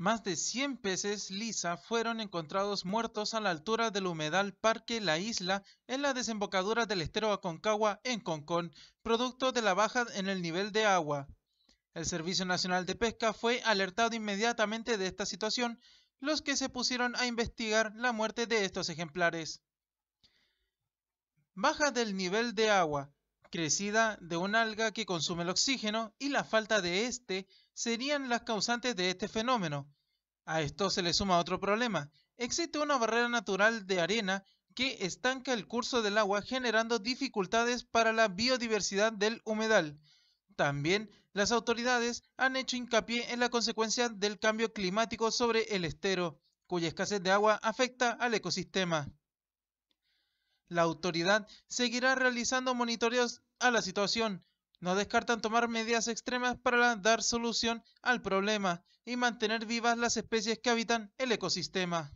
Más de 100 peces lisa fueron encontrados muertos a la altura del humedal Parque La Isla en la desembocadura del estero Aconcagua en Concón, producto de la baja en el nivel de agua. El Servicio Nacional de Pesca fue alertado inmediatamente de esta situación, los que se pusieron a investigar la muerte de estos ejemplares. Baja del nivel de agua crecida de un alga que consume el oxígeno y la falta de este serían las causantes de este fenómeno. A esto se le suma otro problema. Existe una barrera natural de arena que estanca el curso del agua generando dificultades para la biodiversidad del humedal. También las autoridades han hecho hincapié en la consecuencia del cambio climático sobre el estero, cuya escasez de agua afecta al ecosistema. La autoridad seguirá realizando monitoreos a la situación. No descartan tomar medidas extremas para dar solución al problema y mantener vivas las especies que habitan el ecosistema.